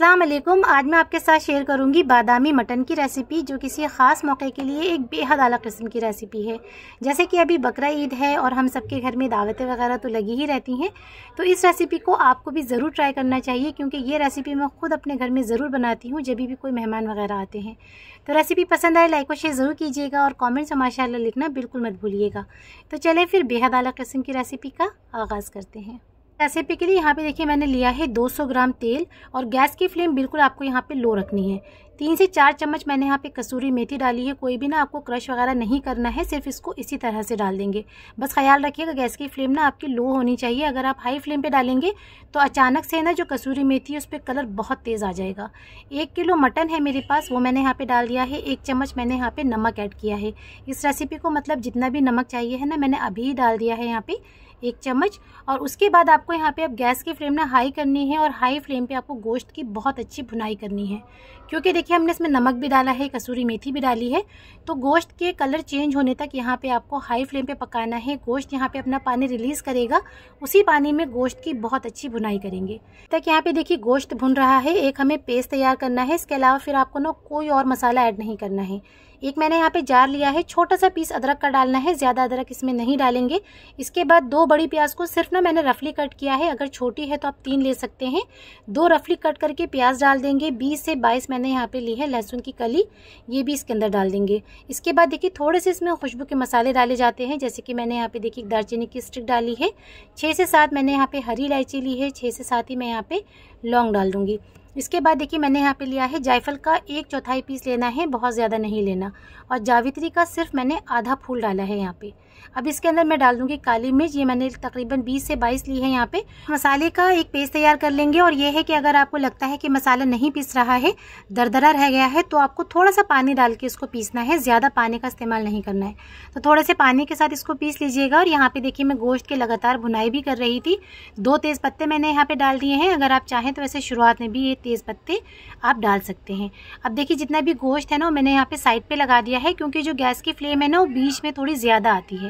अस्सलाम वालेकुम आज मैं आपके साथ शेयर करूंगी बादामी मटन की रेसिपी जो किसी ख़ास मौके के लिए एक बेहद अलग किस्म की रेसिपी है जैसे कि अभी बकरा ईद है और हम सबके घर में दावतें वगैरह तो लगी ही रहती हैं तो इस रेसिपी को आपको भी ज़रूर ट्राई करना चाहिए क्योंकि ये रेसिपी मैं खुद अपने घर में ज़रूर बनाती हूँ जब भी कोई मेहमान वगैरह आते हैं तो रेसिपी पसंद आए लाइक और शेयर ज़रूर कीजिएगा और कॉमेंट्स माशा लिखना बिल्कुल मत भूलिएगा तो चले फिर बेहद अलग किस्म की रेसिपी का आगाज़ करते हैं रेसिपी के लिए यहाँ पे देखिए मैंने लिया है 200 ग्राम तेल और गैस की फ्लेम बिल्कुल आपको यहाँ पे लो रखनी है तीन से चार चम्मच मैंने यहाँ पे कसूरी मेथी डाली है कोई भी ना आपको क्रश वगैरह नहीं करना है सिर्फ इसको इसी तरह से डाल देंगे बस ख्याल रखिएगा गैस की फ्लेम ना आपकी लो होनी चाहिए अगर आप हाई फ्लेम पे डालेंगे तो अचानक से ना जो कसूरी मेथी है उस पर कलर बहुत तेज़ आ जाएगा एक किलो मटन है मेरे पास वो मैंने यहाँ पर डाल दिया है एक चम्मच मैंने यहाँ पर नमक ऐड किया है इस रेसिपी को मतलब जितना भी नमक चाहिए है ना मैंने अभी ही डाल दिया है यहाँ पर एक चम्मच और उसके बाद आपको यहाँ पे आप गैस की फ्लेम ना हाई करनी है और हाई फ्लेम पे आपको गोश्त की बहुत अच्छी भुनाई करनी है क्योंकि देखिए हमने इसमें नमक भी डाला है कसूरी मेथी भी डाली है तो गोश्त के कलर चेंज होने तक यहाँ पे आपको हाई फ्लेम पे पकाना है गोश्त यहाँ पे अपना पानी रिलीज़ करेगा उसी पानी में गोश्त की बहुत अच्छी भुनाई करेंगे तक यहाँ पे देखिए गोश्त भुन रहा है एक हमें पेस्ट तैयार करना है इसके अलावा फिर आपको ना कोई और मसाला ऐड नहीं करना है एक मैंने यहाँ पे जार लिया है छोटा सा पीस अदरक का डालना है ज़्यादा अदरक इसमें नहीं डालेंगे इसके बाद दो बड़ी प्याज को सिर्फ ना मैंने रफली कट किया है अगर छोटी है तो आप तीन ले सकते हैं दो रफली कट करके प्याज डाल देंगे बीस से बाईस मैंने यहाँ पे ली है लहसुन की कली ये भी इसके अंदर डाल देंगे इसके बाद देखिए थोड़े से इसमें खुशबू के मसाले डाले जाते हैं जैसे कि मैंने यहाँ पे देखिए दालचीनी की स्टिक डाली है छः से सात मैंने यहाँ पे हरी इलायची ली है छः से सात ही मैं यहाँ पे लौंग डाल दूँगी इसके बाद देखिए मैंने यहाँ पे लिया है जायफल का एक चौथाई पीस लेना है बहुत ज़्यादा नहीं लेना और जावित्री का सिर्फ मैंने आधा फूल डाला है यहाँ पे अब इसके अंदर मैं डाल दूँगी काली मिर्च ये मैंने तकरीबन 20 से 22 ली है यहाँ पे मसाले का एक पेस्ट तैयार कर लेंगे और ये है कि अगर आपको लगता है कि मसाला नहीं पीस रहा है दरदरा रह गया है तो आपको थोड़ा सा पानी डाल के इसको पीसना है ज़्यादा पानी का इस्तेमाल नहीं करना है तो थोड़े से पानी के साथ इसको पीस लीजिएगा और यहाँ पर देखिए मैं गोश्त के लगातार भुनाई भी कर रही थी दो तेज़ पत्ते मैंने यहाँ पर डाल दिए हैं अगर आप चाहें तो वैसे शुरुआत में भी ये तेज़ पत्ते आप डाल सकते हैं अब देखिए जितना भी गोश्त है ना मैंने यहाँ पर साइड पर लगा दिया है क्योंकि जो गैस की फ्लेम है ना वो बीच में थोड़ी ज़्यादा आती है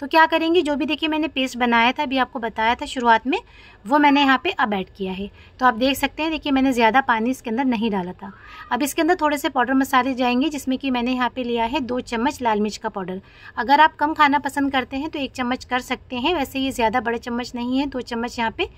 तो क्या करेंगे जो भी देखिए मैंने पेस्ट बनाया था अभी आपको बताया था शुरुआत में वो मैंने यहाँ पे अब ऐड किया है तो आप देख सकते हैं देखिए मैंने ज़्यादा पानी इसके अंदर नहीं डाला था अब इसके अंदर थोड़े से पाउडर मसाले जाएंगे जिसमें कि मैंने यहाँ पे लिया है दो चम्मच लाल मिर्च का पाउडर अगर आप कम खाना पसंद करते हैं तो एक चम्मच कर सकते हैं वैसे ये ज़्यादा बड़े चम्मच नहीं है दो चम्मच यहाँ पर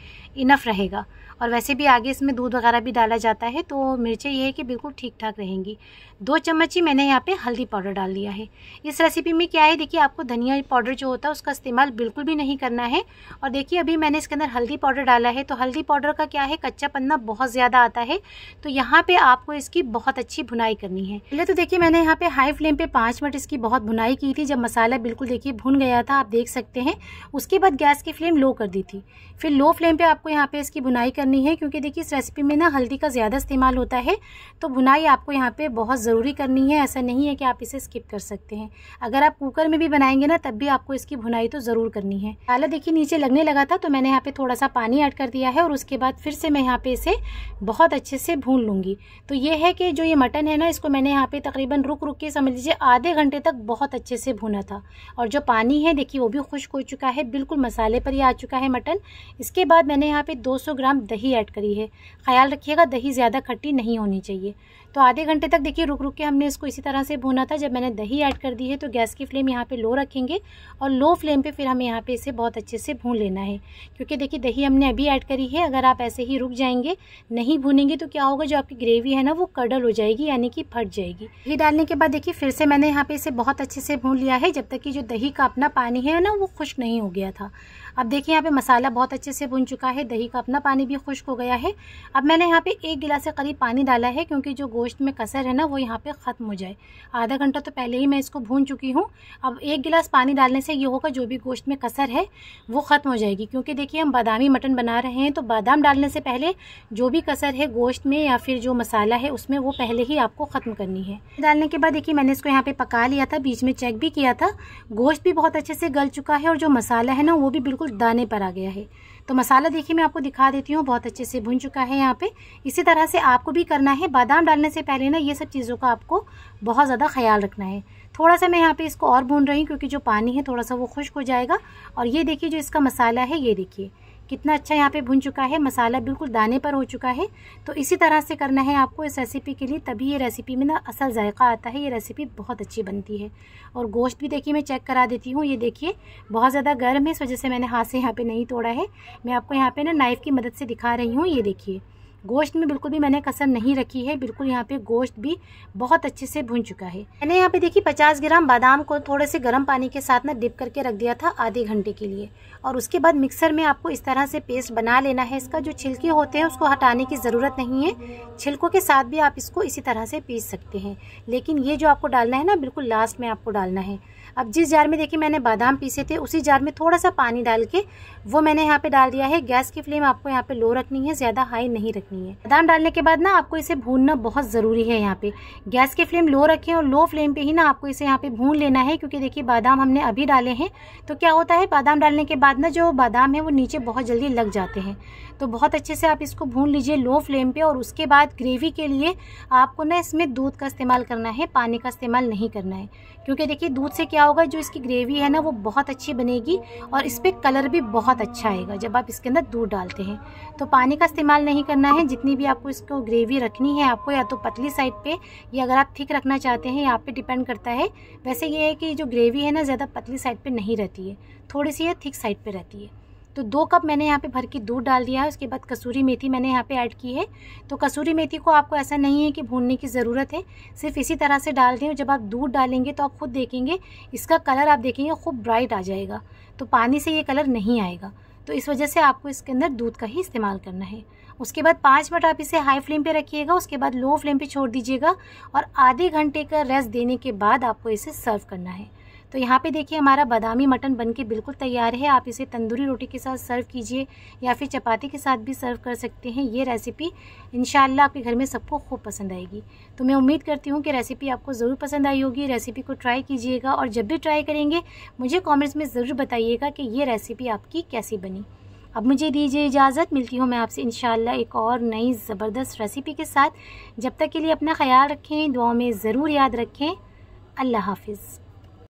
इनफ रहेगा और वैसे भी आगे इसमें दूध वगैरह भी डाला जाता है तो मिर्चें ये है कि बिल्कुल ठीक ठाक रहेंगी दो चम्मच ही मैंने यहाँ पर हल्दी पाउडर डाल दिया है इस रेसिपी में क्या है देखिए आपको धनिया पाउडर जो होता है उसका इस्तेमाल बिल्कुल भी नहीं करना है और देखिए अभी मैंने इसके अंदर हल्दी पाउडर डाला है तो हल्दी पाउडर का क्या है कच्चा पन्ना बहुत ज़्यादा आता है तो यहाँ पर आपको इसकी बहुत अच्छी भुनाई करनी है पहले तो देखिए मैंने यहाँ पर हाई फ्लेम पर पाँच मिनट इसकी बहुत भुनाई की थी जब मसाला बिल्कुल देखिए भुन गया था आप देख सकते हैं उसके बाद गैस की फ्लेम लो कर दी थी फिर लो फ्लेम पर आपको यहाँ पर इसकी बुनाई करनी है क्योंकि देखिए इस रेसिपी में ना हल्दी का ज़्यादा इस्तेमाल होता है तो बुनाई आपको यहाँ पर बहुत ज़रूरी करनी है ऐसा नहीं है कि आप इसे स्किप कर सकते हैं अगर आप कुकर में भी बनाएंगे ना तब भी आपको इसकी भुनाई तो ज़रूर करनी है आला देखिए नीचे लगने लगा था तो मैंने यहाँ पे थोड़ा सा पानी ऐड कर दिया है और उसके बाद फिर से मैं यहाँ पे इसे बहुत अच्छे से भून लूंगी तो ये है कि जो ये मटन है ना इसको मैंने यहाँ पे तकरीबन रुक रुक के समझ लीजिए आधे घंटे तक बहुत अच्छे से भुना था और जो पानी है देखिए वो भी खुश्क हो चुका है बिल्कुल मसाले पर ही आ चुका है मटन इसके बाद मैंने यहाँ पे दो ग्राम दही ऐड करी है ख्याल रखिएगा दही ज़्यादा खट्टी नहीं होनी चाहिए तो आधे घंटे तक देखिए रुक रुक के हमने इसको इसी तरह से भुना था जब मैंने दही ऐड कर दी है तो गैस की फ्लेम यहाँ पे लो रखेंगे और लो फ्लेम पे फिर हमें यहाँ पे इसे बहुत अच्छे से भून लेना है क्योंकि देखिए दही हमने अभी ऐड करी है अगर आप ऐसे ही रुक जाएंगे नहीं भूनेंगे तो क्या होगा जो आपकी ग्रेवी है ना वो कडल हो जाएगी यानी कि फट जाएगी दही डालने के बाद देखिए फिर से मैंने यहाँ पे इसे बहुत अच्छे से भून लिया है जब तक कि जो दही का अपना पानी है ना वो खुश्क नहीं हो गया था अब देखिए यहाँ पे मसाला बहुत अच्छे से भुन चुका है दही का अपना पानी भी खुश्क हो गया है अब मैंने यहाँ पे एक गिलास से करीब पानी डाला है क्योंकि जो गोश्त में कसर है ना वो यहाँ पे ख़त्म हो जाए आधा घंटा तो पहले ही मैं इसको भून चुकी हूँ अब एक गिलास पानी डालने से ये होगा जो भी गोश्त में कसर है वो ख़त्म हो जाएगी क्योंकि देखिए हम बादामी मटन बना रहे हैं तो बादाम डालने से पहले जो भी कसर है गोश्त में या फिर जो मसाला है उसमें वो पहले ही आपको ख़त्म करनी है डालने के बाद देखिए मैंने इसको यहाँ पर पका लिया था बीच में चेक भी किया था गोश्त भी बहुत अच्छे से गल चुका है और जो मसाला है ना वो भी बिल्कुल दाने पर आ गया है तो मसाला देखिए मैं आपको दिखा देती हूँ बहुत अच्छे से भुन चुका है यहाँ पे इसी तरह से आपको भी करना है बादाम डालने से पहले ना ये सब चीज़ों का आपको बहुत ज़्यादा ख्याल रखना है थोड़ा सा मैं यहाँ पे इसको और भून रही हूँ क्योंकि जो पानी है थोड़ा सा वो खुश्क हो जाएगा और ये देखिए जो इसका मसाला है ये देखिए कितना अच्छा यहाँ पे भुन चुका है मसाला बिल्कुल दाने पर हो चुका है तो इसी तरह से करना है आपको इस रेसिपी के लिए तभी ये रेसिपी में ना असल जायका आता है ये रेसिपी बहुत अच्छी बनती है और गोश्त भी देखिए मैं चेक करा देती हूँ ये देखिए बहुत ज़्यादा गर्म है इस वजह से मैंने हाथ से यहाँ पर नहीं तोड़ा है मैं आपको यहाँ पर ना नाइफ़ की मदद से दिखा रही हूँ ये देखिए गोश्त में बिल्कुल भी मैंने कसर नहीं रखी है बिल्कुल यहाँ पे गोश्त भी बहुत अच्छे से भुन चुका है मैंने यहाँ पे देखिए 50 ग्राम बादाम को थोड़े से गर्म पानी के साथ ना डिप करके रख दिया था आधे घंटे के लिए और उसके बाद मिक्सर में आपको इस तरह से पेस्ट बना लेना है इसका जो छिलके होते हैं उसको हटाने की ज़रूरत नहीं है छिलकों के साथ भी आप इसको इसी तरह से पीस सकते हैं लेकिन ये जो आपको डालना है ना बिल्कुल लास्ट में आपको डालना है अब जिस जार में देखिए मैंने बादाम पीसे थे उसी जार में थोड़ा सा पानी डाल के वो मैंने यहाँ पे डाल दिया है गैस की फ्लेम आपको यहाँ पे लो रखनी है ज़्यादा हाई नहीं रखनी रखनी है बादाम डालने के बाद ना आपको इसे भूनना बहुत ज़रूरी है यहाँ पे गैस की फ्लेम लो रखें और लो फ्लेम पे ही ना आपको इसे यहाँ पे भून लेना है क्योंकि देखिए बादाम हमने अभी डाले हैं तो क्या होता है बादाम डालने के बाद ना जो बादाम है वो नीचे बहुत जल्दी लग जाते हैं तो बहुत अच्छे से आप इसको भून लीजिए लो फ्लेम पर और उसके बाद ग्रेवी के लिए आपको ना इसमें दूध का इस्तेमाल करना है पानी का इस्तेमाल नहीं करना है क्योंकि देखिए दूध से क्या होगा जो इसकी ग्रेवी है ना वो बहुत अच्छी बनेगी और इस पर कलर भी बहुत अच्छा आएगा जब आप इसके अंदर दूध डालते हैं तो पानी का इस्तेमाल नहीं करना है हैं जितनी भी आपको इसको ग्रेवी रखनी है आपको या तो पतली साइड पे या अगर आप थिक रखना चाहते हैं यहाँ पे डिपेंड करता है वैसे ये है कि जो ग्रेवी है ना ज़्यादा पतली साइड पे नहीं रहती है थोड़ी सी ये थिक साइड पे रहती है तो दो कप मैंने यहाँ पे भर के दूध डाल दिया है उसके बाद कसूरी मेथी मैंने यहाँ पे ऐड की है तो कसूरी मेथी को आपको ऐसा नहीं है कि भूनने की ज़रूरत है सिर्फ इसी तरह से डाल दें जब आप दूध डालेंगे तो आप खुद देखेंगे इसका कलर आप देखेंगे खूब ब्राइट आ जाएगा तो पानी से ये कलर नहीं आएगा तो इस वजह से आपको इसके अंदर दूध का ही इस्तेमाल करना है उसके बाद पाँच मिनट आप इसे हाई फ्लेम पे रखिएगा उसके बाद लो फ्लेम पे छोड़ दीजिएगा और आधे घंटे का रेस्ट देने के बाद आपको इसे सर्व करना है तो यहाँ पे देखिए हमारा बादामी मटन बन के बिल्कुल तैयार है आप इसे तंदूरी रोटी के साथ सर्व कीजिए या फिर चपाती के साथ भी सर्व कर सकते हैं ये रेसिपी इन आपके घर में सबको खूब पसंद आएगी तो मैं उम्मीद करती हूँ कि रेसिपी आपको ज़रूर पसंद आई होगी रेसिपी को ट्राई कीजिएगा और जब भी ट्राई करेंगे मुझे कॉमेंट्स में ज़रूर बताइएगा कि ये रेसिपी आपकी कैसी बनी अब मुझे दीजिए इजाज़त मिलती हूँ मैं आपसे इन एक और नई ज़बरदस्त रेसिपी के साथ जब तक के लिए अपना ख्याल रखें दुआ में ज़रूर याद रखें अल्लाह हाफिज़